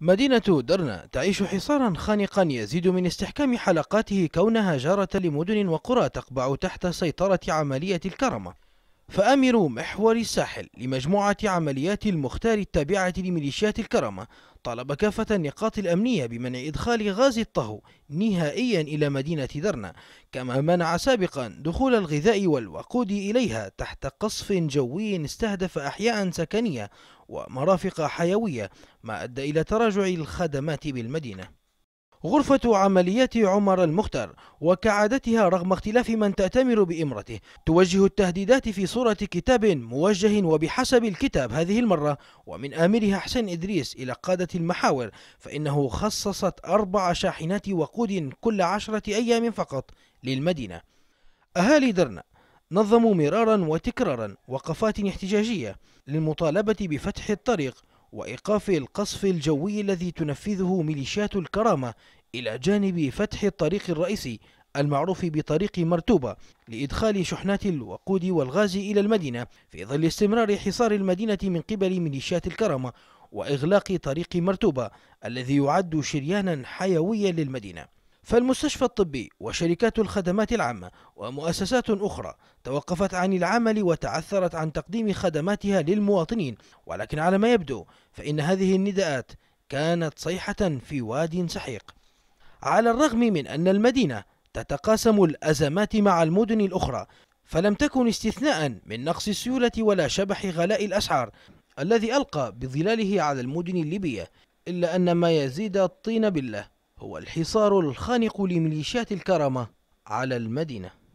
مدينة درنا تعيش حصارا خانقا يزيد من استحكام حلقاته كونها جارة لمدن وقرى تقبع تحت سيطرة عملية الكرمة فأمر محور الساحل لمجموعة عمليات المختار التابعة لميليشيات الكرامة طالب كافة النقاط الأمنية بمنع إدخال غاز الطهو نهائيا إلى مدينة درنا كما منع سابقا دخول الغذاء والوقود إليها تحت قصف جوي استهدف أحياء سكنية ومرافق حيوية ما أدى إلى تراجع الخدمات بالمدينة غرفة عمليات عمر المختار وكعادتها رغم اختلاف من تأتمر بإمرته توجه التهديدات في صورة كتاب موجه وبحسب الكتاب هذه المرة ومن آمرها حسين إدريس إلى قادة المحاور فإنه خصصت أربع شاحنات وقود كل عشرة أيام فقط للمدينة أهالي درنا نظموا مرارا وتكرارا وقفات احتجاجية للمطالبة بفتح الطريق وإيقاف القصف الجوي الذي تنفذه ميليشيات الكرامة إلى جانب فتح الطريق الرئيسي المعروف بطريق مرتوبة لإدخال شحنات الوقود والغاز إلى المدينة في ظل استمرار حصار المدينة من قبل ميليشيات الكرامة وإغلاق طريق مرتوبة الذي يعد شريانا حيويا للمدينة فالمستشفى الطبي وشركات الخدمات العامة ومؤسسات أخرى توقفت عن العمل وتعثرت عن تقديم خدماتها للمواطنين ولكن على ما يبدو فإن هذه النداءات كانت صيحة في واد سحيق على الرغم من أن المدينة تتقاسم الأزمات مع المدن الأخرى فلم تكن استثناء من نقص السيولة ولا شبح غلاء الأسعار الذي ألقى بظلاله على المدن الليبية إلا أن ما يزيد الطين بالله هو الحصار الخانق لميليشيات الكرامة على المدينة